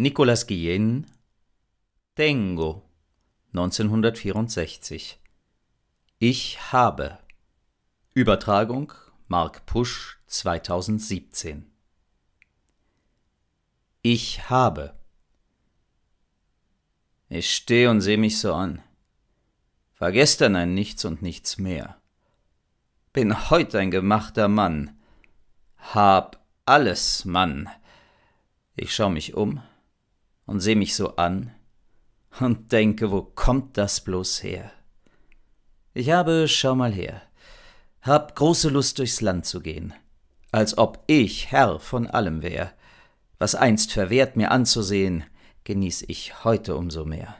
Nicolas Guillen Tengo 1964 Ich habe Übertragung Mark Pusch 2017 Ich habe Ich stehe und sehe mich so an. War gestern ein Nichts und nichts mehr. Bin heut ein gemachter Mann. Hab alles, Mann. Ich schau mich um und sehe mich so an und denke, wo kommt das bloß her? Ich habe, schau mal her, hab große Lust durchs Land zu gehen, als ob ich Herr von allem wär. Was einst verwehrt mir anzusehen, genieß ich heute umso mehr.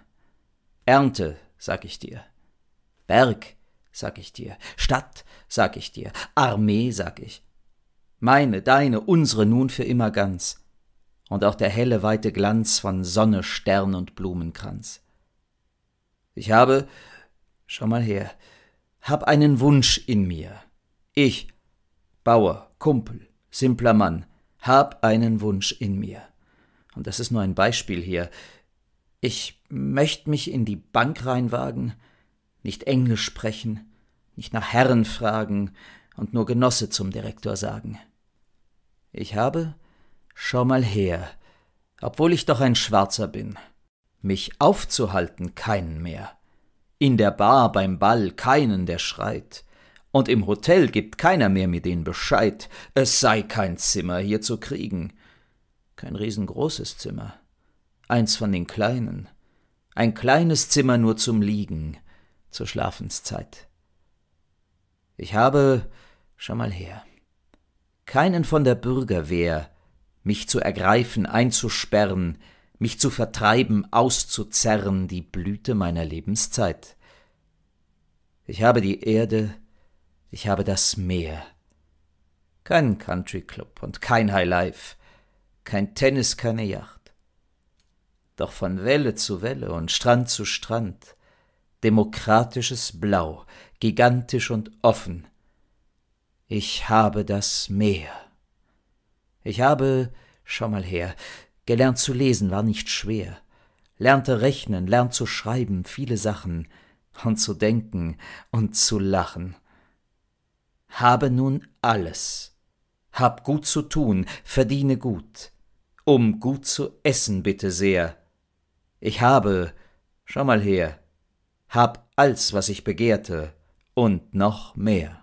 Ernte, sag ich dir, Berg, sag ich dir, Stadt, sag ich dir, Armee, sag ich, meine, deine, unsere nun für immer ganz und auch der helle, weite Glanz von Sonne, Stern und Blumenkranz. Ich habe, schau mal her, hab einen Wunsch in mir. Ich, Bauer, Kumpel, simpler Mann, hab einen Wunsch in mir. Und das ist nur ein Beispiel hier. Ich möchte mich in die Bank reinwagen, nicht Englisch sprechen, nicht nach Herren fragen und nur Genosse zum Direktor sagen. Ich habe Schau mal her, obwohl ich doch ein Schwarzer bin. Mich aufzuhalten keinen mehr. In der Bar beim Ball keinen, der schreit. Und im Hotel gibt keiner mehr mir den Bescheid, es sei kein Zimmer hier zu kriegen. Kein riesengroßes Zimmer, eins von den kleinen. Ein kleines Zimmer nur zum Liegen, zur Schlafenszeit. Ich habe, schau mal her, keinen von der Bürgerwehr, mich zu ergreifen, einzusperren, mich zu vertreiben, auszuzerren, die Blüte meiner Lebenszeit. Ich habe die Erde, ich habe das Meer. Kein Country Club und kein High Life, kein Tennis, keine Yacht. Doch von Welle zu Welle und Strand zu Strand, demokratisches Blau, gigantisch und offen. Ich habe das Meer. Ich habe, schau mal her, gelernt zu lesen war nicht schwer, lernte rechnen, lernt zu schreiben, viele Sachen, und zu denken und zu lachen. Habe nun alles, hab gut zu tun, verdiene gut, um gut zu essen bitte sehr. Ich habe, schau mal her, hab alles, was ich begehrte, und noch mehr.